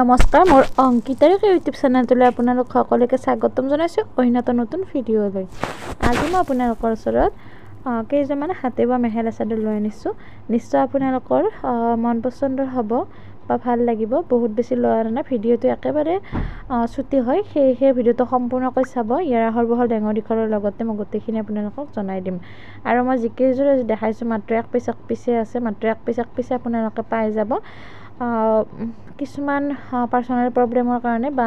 নমস্কাৰ মোৰ অংকিতাৰী সেই ইউটিউব চেনেলটোলৈ আপোনালোক সকলোকে স্বাগতম জনাইছোঁ অন্য এটা নতুন ভিডিঅ'লৈ আজি মই আপোনালোকৰ ওচৰত কেইজনমান হাতে বোৱা মেখেলা চাদৰ লৈ আনিছোঁ নিশ্চয় আপোনালোকৰ মন পচন্দৰ হ'ব বা ভাল লাগিব বহুত বেছি লোৱা নাই ভিডিঅ'টো একেবাৰে চুটি হয় সেয়েহে ভিডিঅ'টো সম্পূৰ্ণকৈ চাব ইয়াৰ সৰ্বহল ডাঙৰ দীঘলৰ লগতে মই গোটেইখিনি আপোনালোকক জনাই দিম আৰু মই যিকেইযোৰ দেখাইছোঁ মাত্ৰ এক পিছ এক পিছে আছে মাত্ৰ এক পিছ এক পিছে আপোনালোকে পাই যাব কিছুমান পাৰ্চনেল প্ৰব্লেমৰ কাৰণে বা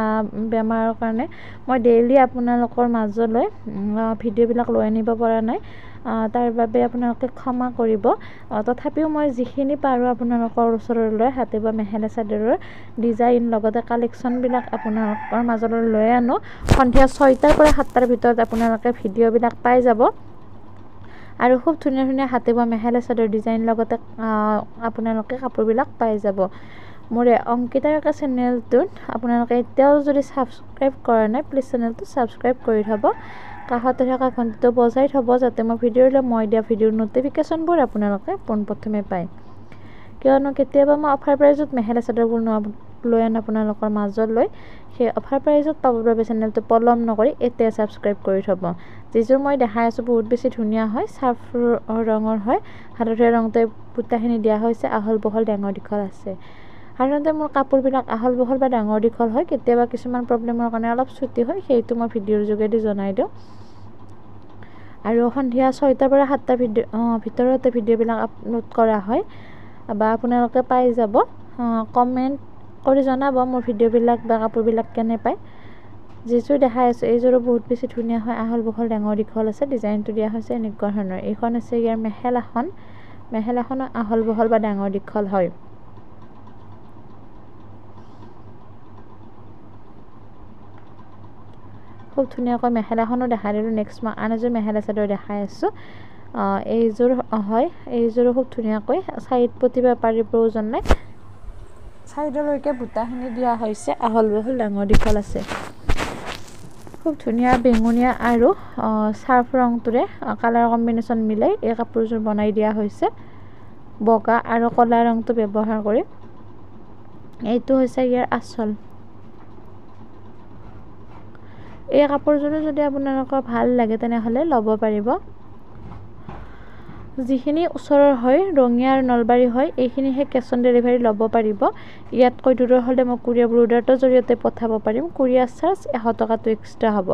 বেমাৰৰ কাৰণে মই ডেইলি আপোনালোকৰ মাজলৈ ভিডিঅ'বিলাক লৈ আনিব পৰা নাই তাৰ বাবে আপোনালোকে ক্ষমা কৰিব তথাপিও মই যিখিনি পাৰোঁ আপোনালোকৰ ওচৰলৈ হাতে বা মেখেলা চাদৰৰ ডিজাইন লগতে কালেকশ্যনবিলাক আপোনালোকৰ মাজলৈ লৈ আনো সন্ধিয়া ছয়টাৰ পৰা সাতটাৰ ভিতৰত আপোনালোকে ভিডিঅ'বিলাক পাই যাব আৰু খুব ধুনীয়া ধুনীয়া হাতে বোৱা মেখেলা চাদৰ ডিজাইন লগতে আপোনালোকে কাপোৰবিলাক পাই যাব মোৰ অংকিতা ৰকা চেনেলটোত আপোনালোকে এতিয়াও যদি ছাবস্ক্ৰাইব কৰা নাই প্লিজ চেনেলটো ছাবস্ক্ৰাইব কৰি থ'ব কাষতে থকা ঘণ্টিটো বজাই থ'ব যাতে মই ভিডিঅ' লৈ মই দিয়া ভিডিঅ'ৰ ন'টিফিকেশ্যনবোৰ আপোনালোকে পোনপ্ৰথমে পায় কিয়নো কেতিয়াবা মই অফাৰ প্ৰাইজত মেখেলা চাদৰবোৰ নোৱাব লৈ আন আপোনালোকৰ মাজলৈ সেই অফাৰ প্ৰাইজত পাবৰ বাবে চেনেলটো পলম নকৰি এতিয়া ছাবস্ক্ৰাইব কৰি থ'ব যিযোৰ মই দেখাই আছোঁ বহুত বেছি ধুনীয়া হয় চাফ ৰঙৰ হয় হাততে ৰঙতে বুটাখিনি দিয়া হৈছে আহল বহল ডাঙৰ দীঘল আছে সাধাৰণতে মোৰ কাপোৰবিলাক আহল বহল বা ডাঙৰ দীঘল হয় কেতিয়াবা কিছুমান প্ৰব্লেমৰ কাৰণে অলপ চুটি হয় সেইটো মই ভিডিঅ'ৰ যোগেদি জনাই দিওঁ আৰু সন্ধিয়া ছয়টাৰ পৰা সাতটা ভিডিঅ' ভিতৰতে ভিডিঅ'বিলাক আপলোড কৰা হয় বা আপোনালোকে পাই যাব কমেণ্ট কৰি জনাব মোৰ ভিডিঅ'বিলাক বা কাপোৰবিলাক কেনে পায় যিযোৰ দেখাই আছোঁ এইযোৰো বহুত বেছি ধুনীয়া হয় আহল বহল ডাঙৰ দীঘল আছে ডিজাইনটো দিয়া হৈছে এনেকুৱা ধৰণৰ এইখন আছে ইয়াৰ মেখেলাখন মেখেলাখনো আহল বহল বা ডাঙৰ দীঘল হয় খুব ধুনীয়াকৈ মেখেলাখনো দেখাই দিলোঁ নেক্সট মই আন এযোৰ মেখেলা চাদৰ দেখাই আছোঁ এইযোৰ হয় এইযোৰো খুব ধুনীয়াকৈ চাইড পতিব পাৰি প্ৰয়োজন নাই চাইডলৈকে বুটাখিনি দিয়া হৈছে আহল বহল ডাঙৰ দীঘল আছে খুব ধুনীয়া বেঙুনীয়া আৰু চাৰ্ফ ৰংটোৰে কালাৰ কম্বিনেশ্যন মিলাই এই কাপোৰযোৰ বনাই দিয়া হৈছে বগা আৰু ক'লা ৰংটো ব্যৱহাৰ কৰি এইটো হৈছে ইয়াৰ আচল এই কাপোৰযোৰো যদি আপোনালোকৰ ভাল লাগে তেনেহ'লে ল'ব পাৰিব যিখিনি ওচৰৰ হয় ৰঙিয়া আৰু নলবাৰী হয় এইখিনিহে কেচ অন ডেলিভাৰী ল'ব পাৰিব ইয়াতকৈ দূৰৰ হ'লে মই কুৰিয়াৰ ব্ৰডাৰটোৰ জৰিয়তে পঠাব পাৰিম কুৰিয়াৰ চাৰ্জ এশ টকাটো এক্সট্ৰা হ'ব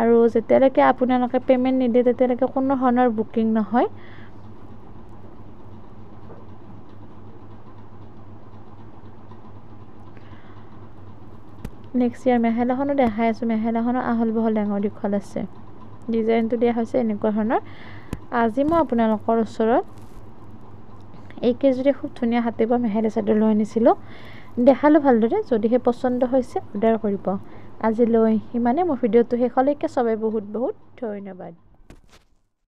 আৰু যেতিয়ালৈকে আপোনালোকে পে'মেণ্ট নিদিয়ে তেতিয়ালৈকে কোনো ধৰণৰ বুকিং নহয় নেক্সট ইয়াৰ মেখেলাখনো দেখাই আছোঁ মেখেলাখনো আহল বহল ডাঙৰ দীঘল আছে ডিজাইনটো দিয়া হৈছে এনেকুৱা ধৰণৰ আজি মই আপোনালোকৰ ওচৰত এইকেইযোৰে খুব ধুনীয়া হাতে বা মেখেলা চাদৰ লৈ আনিছিলোঁ দেখালোঁ ভালদৰে যদিহে পচন্দ হৈছে অৰ্ডাৰ কৰিব আজিলৈ সিমানে মোৰ ভিডিঅ'টো শেষলৈকে চবে বহুত বহুত ধন্যবাদ